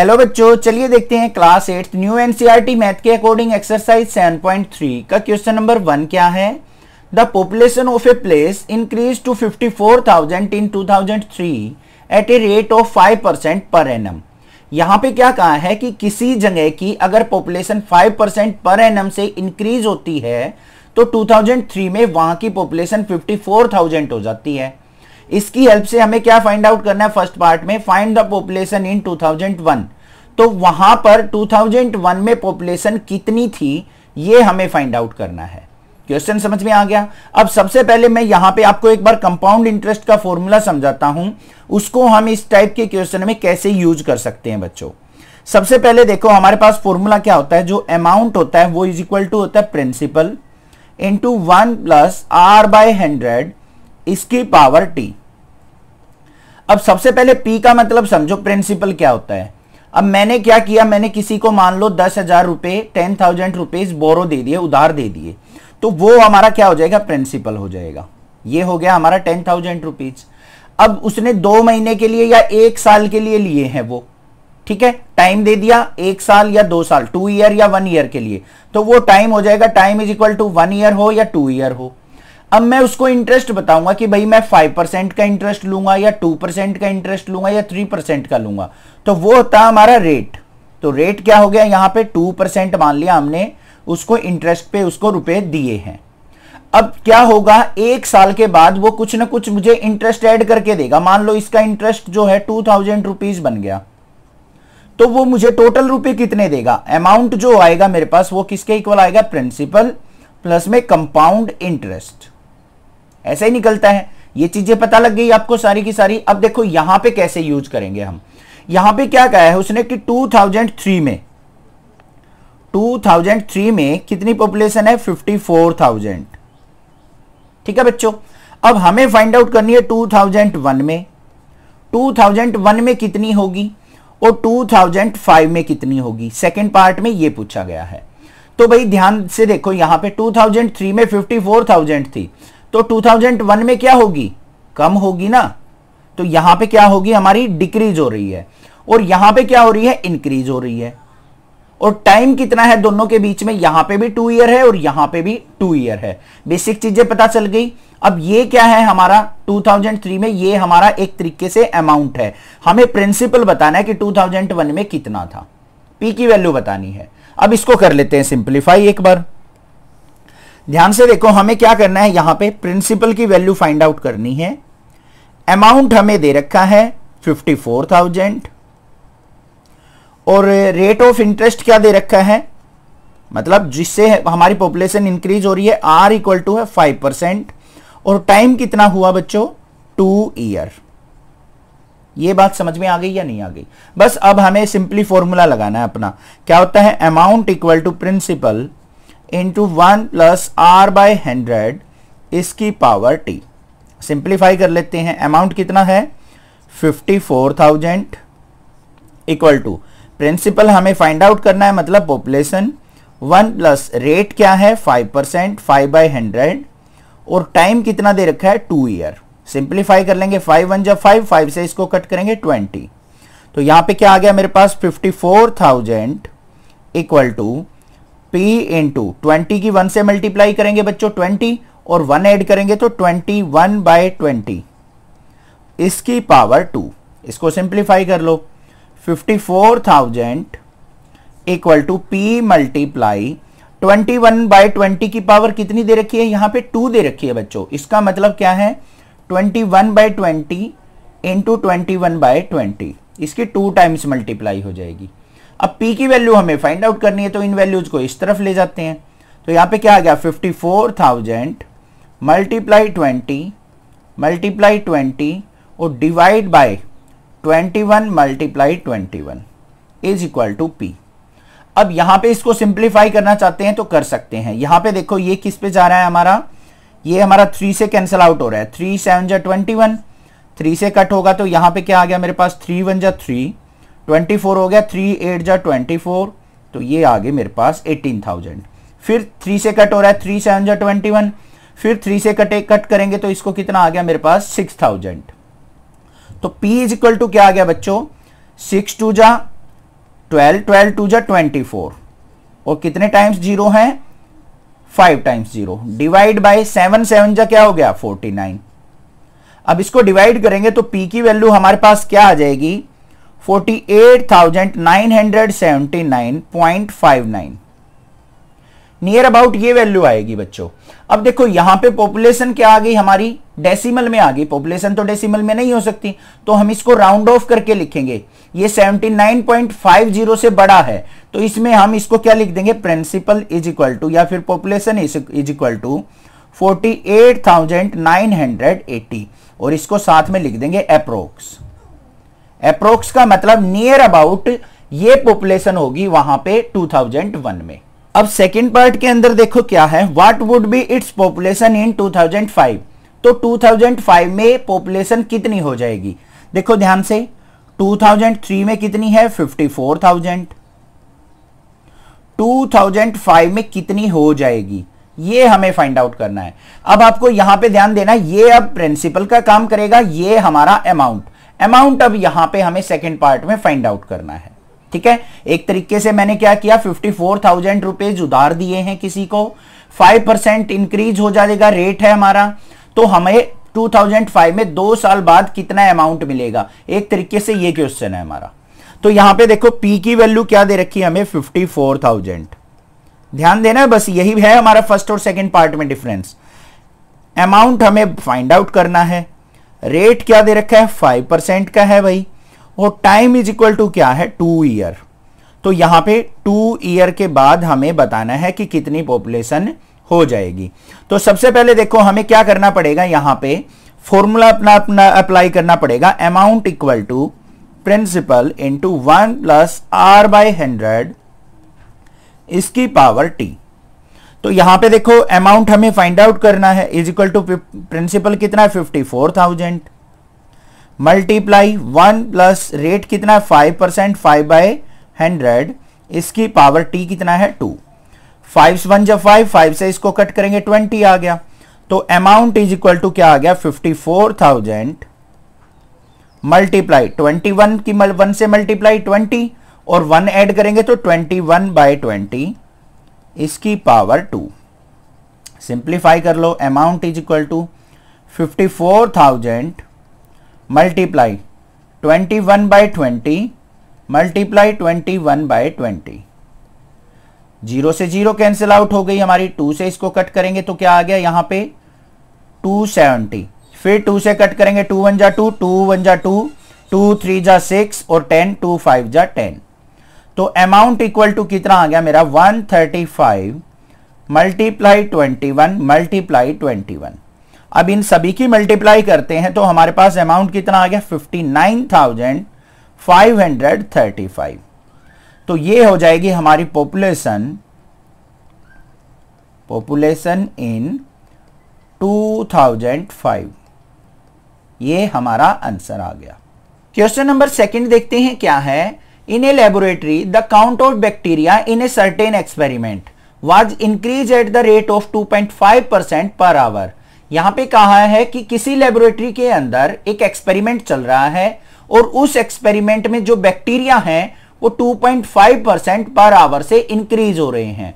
hello बच्चों चलिए देखते हैं class eighth new NCERT math के अकॉर्डिंग एक्सरसाइज 7.3 का क्वेश्चन नंबर वन क्या है the population of a place increase to 54,000 in 2003 at a rate of 5 percent per annum यहाँ पे क्या कहा है कि किसी जगह की अगर पॉपुलेशन 5 परसेंट पर एनम से इंक्रीज होती है तो 2003 में वहां की पॉपुलेशन 54,000 हो जाती है इसकी हेल्प से हमें क्या फाइंड आउट करना है फर्स्ट पार्ट में फाइंड द पॉपुलेशन इन 2001 तो वहां पर 2001 में पॉपुलेशन कितनी थी ये हमें फाइंड आउट करना है क्वेश्चन समझ में आ गया अब सबसे पहले मैं यहां पे आपको एक बार कंपाउंड इंटरेस्ट का फॉर्मूला समझाता हूं उसको हम इस टाइप के क्वेश्चन में कैसे यूज कर सकते हैं बच्चों सबसे पहले देखो हमारे पास फॉर्मूला क्या होता है जो अमाउंट होता है वो इज इक्वल टू होता है principal into one plus are by hundred इसकी पावर टी अब सबसे पहले पी का मतलब समझो प्रिंसिपल क्या होता है अब मैंने क्या किया मैंने किसी को मान लो दस हजार रुपए टेन थाउजेंड रुपीज बोरो दे दिए उधार दे दिए तो वो हमारा क्या हो जाएगा प्रिंसिपल हो जाएगा ये हो गया हमारा टेन थाउजेंड रुपीज अब उसने दो महीने के लिए या एक साल के लिए लिए हैं वो ठीक है टाइम दे दिया एक साल या दो साल टू ईयर या वन ईयर के लिए तो वो टाइम हो जाएगा time is equal to one year हो या टू ईयर हो अब मैं उसको इंटरेस्ट बताऊंगा कि भाई मैं फाइव परसेंट का इंटरेस्ट लूंगा या टू परसेंट का इंटरेस्ट लूंगा या थ्री परसेंट का लूंगा तो वो होता हमारा रेट तो रेट क्या हो गया यहां पे टू परसेंट मान लिया हमने उसको इंटरेस्ट पे उसको रुपए दिए हैं अब क्या होगा एक साल के बाद वो कुछ ना कुछ मुझे इंटरेस्ट एड करके देगा मान लो इसका इंटरेस्ट जो है टू थाउजेंड रुपीज बन गया तो वो मुझे टोटल रुपए कितने देगा अमाउंट जो आएगा मेरे पास वो किसके इक्वल आएगा प्रिंसिपल प्लस में कंपाउंड इंटरेस्ट ऐसा ही निकलता है ये चीजें पता लग गई आपको सारी की सारी अब देखो यहां पे कैसे यूज करेंगे हम यहां पे क्या कहा है उसने कि 2003 में 2003 में कितनी पॉपुलेशन है 54,000 ठीक है बच्चों अब हमें फाइंड आउट करनी है 2001 में 2001 में कितनी होगी और 2005 में कितनी होगी सेकंड पार्ट में ये पूछा गया है तो भाई ध्यान से देखो यहां पे 2003 में 54,000 थी तो 2001 में क्या होगी कम होगी ना तो यहां पे क्या होगी हमारी डिक्रीज हो रही है और यहां पे क्या हो रही है इंक्रीज हो रही है और टाइम कितना है दोनों के बीच में यहां पे भी टू ईयर है और यहां पे भी टू ईयर है बेसिक चीजें पता चल गई अब ये क्या है हमारा 2003 में ये हमारा एक तरीके से अमाउंट है हमें प्रिंसिपल बताना है कि 2001 में कितना था पी की वैल्यू बतानी है अब इसको कर लेते हैं सिंप्लीफाई एक बार ध्यान से देखो हमें क्या करना है यहां पे प्रिंसिपल की वैल्यू फाइंड आउट करनी है अमाउंट हमें दे रखा है फिफ्टी फोर थाउजेंड और रेट ऑफ इंटरेस्ट क्या दे रखा है मतलब जिससे हमारी पॉपुलेशन इंक्रीज हो रही है आर इक्वल टू है फाइव परसेंट और टाइम कितना हुआ बच्चों टू ईयर ये बात समझ में आ गई या नहीं आ गई बस अब हमें सिंपली फॉर्मूला लगाना है अपना क्या होता है amount equal to principal into one plus are by hundred इसकी पावर टी सिंप्लीफाई कर लेते हैं अमाउंट कितना है fifty four thousand equal to principal हमें फाइंड आउट करना है मतलब पॉपुलेशन वन प्लस रेट क्या है five percent five by hundred और टाइम कितना दे रखा है टू ईयर सिंप्लीफाई कर लेंगे फाइव वन जब फाइव फाइव से इसको कट करेंगे ट्वेंटी तो यहां पे क्या आ गया मेरे पास fifty four thousand equal to P into twenty की वन से मल्टीप्लाई करेंगे बच्चों ट्वेंटी और वन ऐड करेंगे तो ट्वेंटी वन बाय ट्वेंटी इसकी पावर टू इसको सिंप्लीफाई कर लो fifty four thousand equal to P multiply twenty one by twenty की पावर कितनी दे रखी है यहां पे टू दे रखी है बच्चों इसका मतलब क्या है twenty one by twenty into twenty one by twenty इसकी टू टाइम्स मल्टीप्लाई हो जाएगी अब पी की वैल्यू हमें फाइंड आउट करनी है तो इन वैल्यूज को इस तरफ ले जाते हैं तो यहाँ पे क्या आ गया fifty four thousand multiply twenty multiply twenty और divide by twenty one multiply twenty one is equal to P अब यहाँ पे इसको सिंप्लीफाई करना चाहते हैं तो कर सकते हैं यहाँ पे देखो ये किस पे जा रहा है हमारा ये हमारा थ्री से कैंसिल आउट हो रहा है थ्री सेवन जा ट्वेंटी वन थ्री से कट होगा तो यहाँ पे क्या आ गया मेरे पास थ्री वन जा थ्री ट्वेंटी फोर हो गया थ्री एट जा ट्वेंटी फोर तो ये आ गए मेरे पास एटीन थाउजेंड फिर थ्री से कट हो रहा है थ्री सेवन जा ट्वेंटी वन फिर थ्री से कटे कट करेंगे तो इसको कितना आ गया मेरे पास सिक्स थाउजेंड तो पी इज इक्वल टू क्या आ गया बच्चों सिक्स टू जा ट्वेल्व ट्वेल्व टू जा ट्वेंटी फोर और कितने टाइम्स जीरो है five times zero divide by seven seven जा क्या हो गया फोर्टी नाइन अब इसको डिवाइड करेंगे तो पी की वैल्यू हमारे पास क्या आ जाएगी 48,979.59 नियर अबाउट ये वैल्यू आएगी बच्चों अब देखो यहां पे पॉपुलेशन क्या आ गई हमारी डेसिमल में आ गई पॉपुलेशन तो डेसिमल में नहीं हो सकती तो हम इसको राउंड ऑफ करके लिखेंगे ये 79.50 से बड़ा है तो इसमें हम इसको क्या लिख देंगे प्रिंसिपल इज इक्वल टू या फिर पॉपुलेशन इज इक्वल टू 48,980 और इसको साथ में लिख देंगे अप्रोक्स अप्रोक्स का मतलब नियर अबाउट ये पॉपुलेशन होगी वहां पे 2001 में अब सेकेंड पार्ट के अंदर देखो क्या है what would be its population in 2005 तो 2005 में पॉपुलेशन कितनी हो जाएगी देखो ध्यान से 2003 में कितनी है 54,000 2005 में कितनी हो जाएगी ये हमें फाइंड आउट करना है अब आपको यहां पे ध्यान देना ये अब प्रिंसिपल का काम करेगा ये हमारा अमाउंट अमाउंट अब यहां पे हमें सेकेंड पार्ट में फाइंड आउट करना है ठीक है एक तरीके से मैंने क्या किया फिफ्टी फोर थाउजेंड रुपीज उधार दिए हैं किसी को फाइव परसेंट इंक्रीज हो जाएगा रेट है हमारा तो हमें फाइव में दो साल बाद कितना अमाउंट मिलेगा एक तरीके से ये क्वेश्चन है हमारा तो यहां पे देखो पी की वैल्यू क्या दे रखी है हमें थाउजेंड ध्यान देना बस यही है हमारा फर्स्ट और सेकेंड पार्ट में डिफरेंस अमाउंट हमें फाइंड आउट करना है रेट क्या दे रखा है फाइव परसेंट का है भाई और टाइम इज इक्वल टू क्या है टू ईयर तो यहां पे टू ईयर के बाद हमें बताना है कि कितनी पॉपुलेशन हो जाएगी तो सबसे पहले देखो हमें क्या करना पड़ेगा यहां पे फॉर्मूला अपना अपना अप्लाई करना पड़ेगा amount equal to principal into one plus are by hundred इसकी पावर टी तो यहां पे देखो अमाउंट हमें फाइंड आउट करना है इज इक्वल टू प्रिंसिपल कितना है fifty four thousand multiply one plus rate कितना है five percent five by hundred इसकी पावर टी कितना है टू फाइव वन जब फाइव फाइव से इसको कट करेंगे ट्वेंटी आ गया तो अमाउंट इज इक्वल टू क्या आ गया fifty four thousand multiply twenty one की वन से मल्टीप्लाई ट्वेंटी और वन ऐड करेंगे तो ट्वेंटी वन बाय ट्वेंटी इसकी पावर टू सिंप्लीफाई कर लो amount is equal to fifty four thousand multiply twenty one by twenty multiply twenty one by twenty zero से zero cancel out हो गई हमारी टू से इसको कट करेंगे तो क्या आ गया यहां पे टू सेवेंटी फिर टू से कट करेंगे टू वन जा टू टू वन जा टू टू थ्री जा सिक्स और टेन टू फाइव जा टेन तो अमाउंट इक्वल टू कितना आ गया मेरा 135 thirty five multiply twenty one multiply twenty one अब इन सभी की मल्टीप्लाई करते हैं तो हमारे पास अमाउंट कितना आ गया fifty nine thousand five hundred thirty five तो ये हो जाएगी हमारी population population in two thousand five ये हमारा आंसर आ गया क्वेश्चन नंबर सेकंड देखते हैं क्या है laboratory the count of bacteria in a certain experiment was increase at the rate of two point 2.5 percent per hour यहां पे कहा है कि किसी लेबोरेटरी के अंदर एक एक्सपेरिमेंट चल रहा है और उस एक्सपेरिमेंट में जो बैक्टीरिया हैं वो 2.5 परसेंट पर आवर से इंक्रीज हो रहे हैं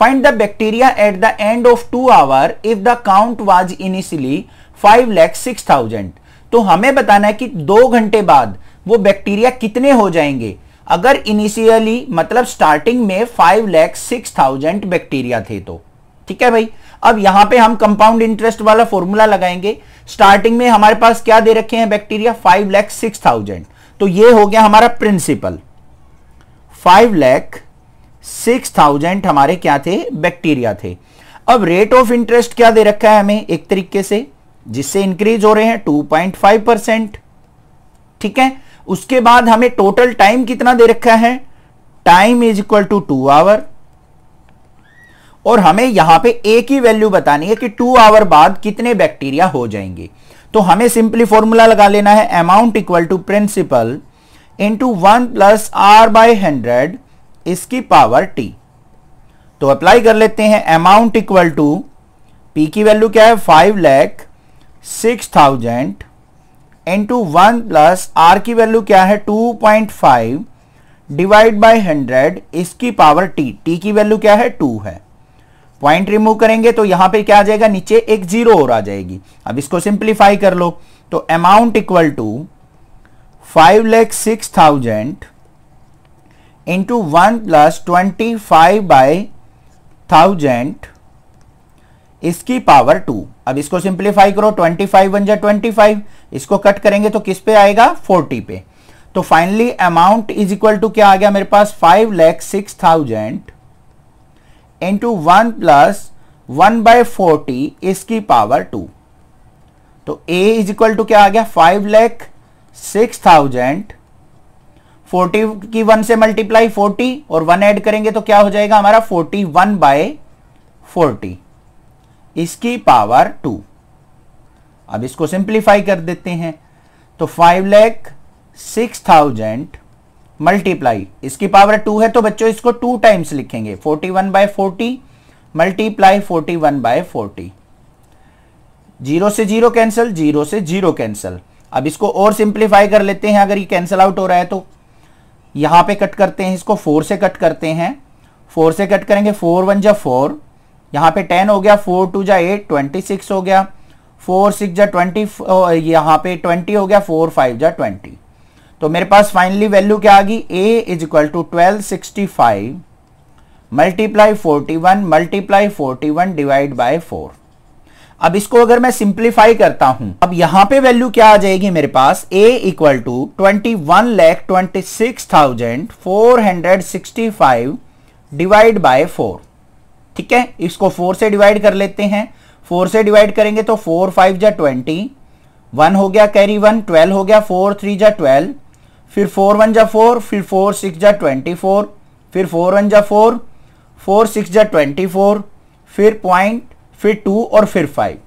find the bacteria at the end of two hour if the count was initially five lakh six thousand तो हमें बताना है कि दो घंटे बाद वो बैक्टीरिया कितने हो जाएंगे अगर इनिशियली मतलब स्टार्टिंग में five lakh six thousand bacteria थे तो ठीक है भाई अब यहां पे हम कंपाउंड इंटरेस्ट वाला फॉर्मूला लगाएंगे स्टार्टिंग में हमारे पास क्या दे रखे हैं bacteria five lakh six thousand तो ये हो गया हमारा principal five lakh six thousand हमारे क्या थे बैक्टीरिया थे अब रेट ऑफ इंटरेस्ट क्या दे रखा है हमें एक तरीके से जिससे इंक्रीज हो रहे हैं टू पॉइंट फाइव परसेंट ठीक है उसके बाद हमें टोटल टाइम कितना दे रखा है time is equal to two hour और हमें यहां पे ए की वैल्यू बतानी है कि टू आवर बाद कितने बैक्टीरिया हो जाएंगे तो हमें सिंपली फॉर्मूला लगा लेना है amount equal to principal into one plus are by hundred इसकी पावर टी तो अप्लाई कर लेते हैं अमाउंट इक्वल टू पी की वैल्यू क्या है five lakh six thousand into one plus r की वैल्यू क्या है 2.5 डिवाइड बाई हंड्रेड इसकी पावर टी टी की वैल्यू क्या है 2 है पॉइंट रिमूव करेंगे तो यहां पे क्या आ जाएगा नीचे एक जीरो और आ जाएगी अब इसको सिंप्लीफाई कर लो तो amount equal to five lakh six thousand into one plus twenty five by thousand इसकी पावर टू अब इसको सिंप्लीफाई करो ट्वेंटी फाइव वन जाए ट्वेंटी फाइव इसको कट करेंगे तो किस पे आएगा फोर्टी पे तो finally amount is equal to क्या आ गया मेरे पास five lakh six thousand into one plus one by forty इसकी पावर टू तो ए इज इक्वल टू क्या आ गया five lakh six thousand forty की वन से मल्टीप्लाई फोर्टी और वन ऐड करेंगे तो क्या हो जाएगा हमारा फोर्टी वन बाय फोर्टी इसकी पावर टू अब इसको सिंप्लीफाई कर देते हैं तो five lakh six thousand multiply इसकी पावर टू है तो बच्चों इसको टू टाइम्स लिखेंगे forty one by forty multiply forty one by forty zero से जीरो कैंसिल जीरो से जीरो कैंसिल अब इसको और सिंप्लीफाई कर लेते हैं अगर ये कैंसिल आउट हो रहा है तो यहां पे कट करते हैं इसको फोर से कट करते हैं फोर से कट करेंगे फोर वन जा फोर यहाँ पे टेन हो गया फोर टू जा एट ट्वेंटी सिक्स हो गया फोर सिक्स जा ट्वेंटी यहाँ पे ट्वेंटी हो गया फोर फाइव जा ट्वेंटी तो मेरे पास फाइनली वैल्यू क्या आ गई a is equal to twelve sixty five multiply forty one multiply forty one divide by four अब इसको अगर मैं सिंप्लीफाई करता हूं अब यहां पे वैल्यू क्या आ जाएगी मेरे पास a equal to twenty one lakh twenty six thousand four hundred sixty five divide by four ठीक है इसको फोर से डिवाइड कर लेते हैं फोर से डिवाइड करेंगे तो फोर फाइव जा ट्वेंटी वन हो गया कैरी वन ट्वेल्व हो गया फोर थ्री जा ट्वेल्व फिर फोर वन जा फोर फिर फोर सिक्स जा ट्वेंटी फोर फिर फोर वन जा फोर फोर सिक्स जा ट्वेंटी फोर फिर पॉइंट फिर टू और फिर फाइव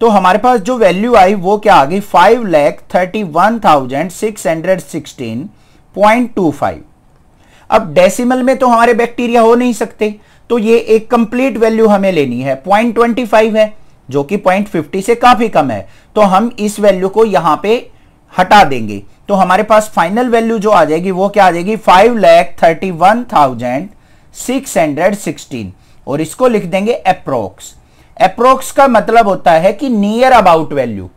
तो हमारे पास जो वैल्यू आई वो क्या आ गई five lakh thirty one thousand six hundred sixteen point two five अब डेसिमल में तो हमारे बैक्टीरिया हो नहीं सकते तो ये एक कंप्लीट वैल्यू हमें लेनी है पॉइंट ट्वेंटी फाइव है जो कि पॉइंट फिफ्टी से काफी कम है तो हम इस वैल्यू को यहां पे हटा देंगे तो हमारे पास फाइनल वैल्यू जो आ जाएगी वो क्या आ जाएगी five lakh thirty one thousand six hundred sixteen और इसको लिख देंगे अप्रोक्स अप्रोक्स का मतलब होता है कि नियर अबाउट वैल्यू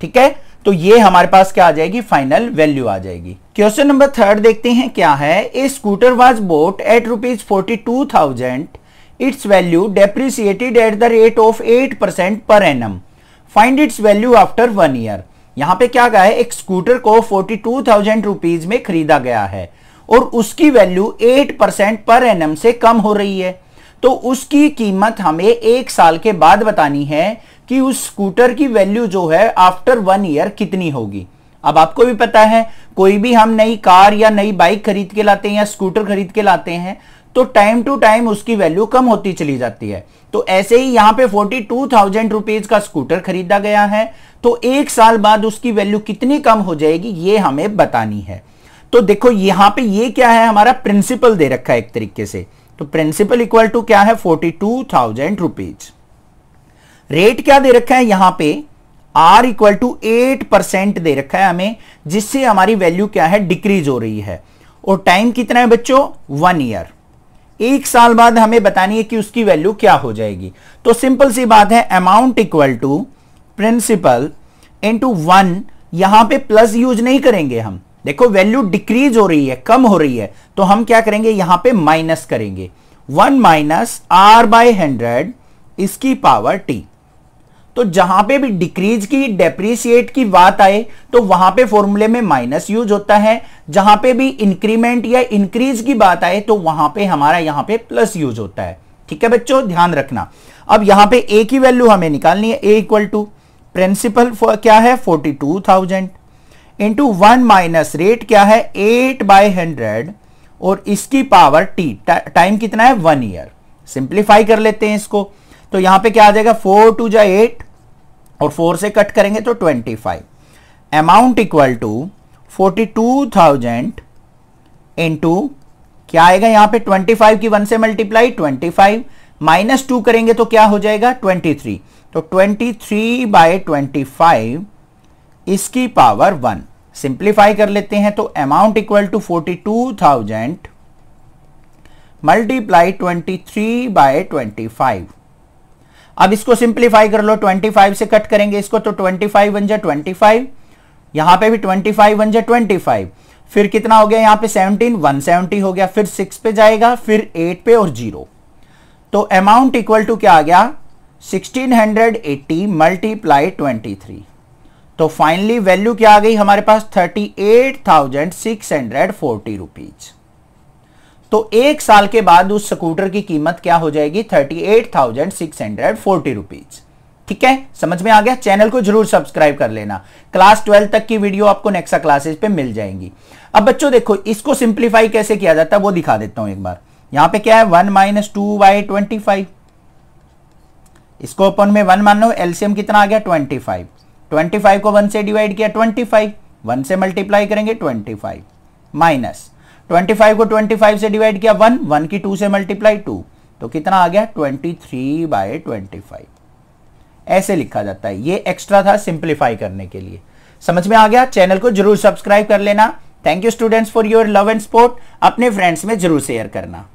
ठीक है तो ये हमारे पास क्या आ जाएगी फाइनल वैल्यू आ जाएगी क्वेश्चन नंबर थर्ड देखते हैं क्या है a scooter was bought at rupees forty two thousand its value depreciated at the rate of eight percent per annum find its value after one year यहां पे क्या गया है एक स्कूटर को फोर्टी टू थाउजेंड रुपीज में खरीदा गया है और उसकी value eight percent per annum से कम हो रही है तो उसकी कीमत हमें एक साल के बाद बतानी है कि उस स्कूटर की वैल्यू जो है आफ्टर वन ईयर कितनी होगी अब आपको भी पता है कोई भी हम नई कार या नई बाइक खरीद के लाते हैं या स्कूटर खरीद के लाते हैं तो टाइम टू टाइम उसकी वैल्यू कम होती चली जाती है तो ऐसे ही यहां पे फोर्टी टू थाउजेंड रुपीज का स्कूटर खरीदा गया है तो एक साल बाद उसकी वैल्यू कितनी कम हो जाएगी ये हमें बतानी है तो देखो यहां पे ये क्या है हमारा प्रिंसिपल दे रखा है एक तरीके से तो प्रिंसिपल इक्वल टू क्या है forty two thousand rupees rate क्या दे रखा है यहां पे r equal to eight percent दे रखा है हमें जिससे हमारी वैल्यू क्या है डिक्रीज हो रही है और टाइम कितना है बच्चों वन ईयर एक साल बाद हमें बतानी है कि उसकी वैल्यू क्या हो जाएगी तो सिंपल सी बात है amount equal to principal into one यहां पे प्लस यूज नहीं करेंगे हम देखो वैल्यू डिक्रीज हो रही है कम हो रही है तो हम क्या करेंगे यहां पे माइनस करेंगे one minus r by hundred इसकी पावर टी तो जहां पे भी डिक्रीज की डेप्रीसिएट की बात आए तो वहां पे फॉर्मूले में माइनस यूज होता है जहां पे भी इंक्रीमेंट या इंक्रीज की बात आए तो वहां पे हमारा यहां पे प्लस यूज होता है ठीक है बच्चों ध्यान रखना अब यहां पे ए की वैल्यू हमें निकालनी है ए इक्वल टू प्रिंसिपल क्या है forty two thousand into one minus rate क्या है एट बाय हंड्रेड और इसकी पावर टी टाइम कितना है वन ईयर सिंप्लीफाई कर लेते हैं इसको तो यहां पे क्या आ जाएगा फोर टू जा एट और फोर से कट करेंगे तो twenty five amount equal to forty two thousand into क्या आएगा यहां पे फाइव की वन से multiply twenty five minus two करेंगे तो क्या हो जाएगा ट्वेंटी थ्री तो twenty three by twenty five इसकी पावर वन सिंप्लीफाई कर लेते हैं तो amount equal to forty two thousand multiply twenty three by twenty five अब इसको सिंप्लीफाई कर लो 25 से कट करेंगे इसको तो 25 फाइव वन जे ट्वेंटी यहां पे भी 25 फाइव वन जे ट्वेंटी फिर कितना हो गया यहां पे 17 170 हो गया फिर 6 पे जाएगा फिर 8 पे और 0 तो अमाउंट इक्वल टू क्या आ गया 1680 मल्टीप्लाई ट्वेंटी तो फाइनली वैल्यू क्या आ गई हमारे पास thirty eight thousand six hundred forty rupees तो एक साल के बाद उस स्कूटर की कीमत क्या हो जाएगी thirty eight thousand six hundred forty rupees ठीक है समझ में आ गया चैनल को जरूर सब्सक्राइब कर लेना क्लास ट्वेल्व तक की वीडियो आपको नेक्सा क्लासेस पे मिल जाएंगी अब बच्चों देखो इसको सिंप्लीफाई कैसे किया जाता है वो दिखा देता हूं एक बार यहां पे क्या है one minus two by twenty five इसको अपन में वन मान लो एलसीएम कितना आ गया ट्वेंटी फाइव ट्वेंटी फाइव को वन से डिवाइड किया ट्वेंटी फाइव वन से मल्टीप्लाई करेंगे ट्वेंटी फाइव माइनस 25 को 25 से डिवाइड किया 1 1 की 2 से मल्टीप्लाई 2 तो कितना आ गया 23 थ्री बाय ट्वेंटी ऐसे लिखा जाता है ये एक्स्ट्रा था सिंप्लीफाई करने के लिए समझ में आ गया चैनल को जरूर सब्सक्राइब कर लेना thank you students for your love and support अपने फ्रेंड्स में जरूर शेयर करना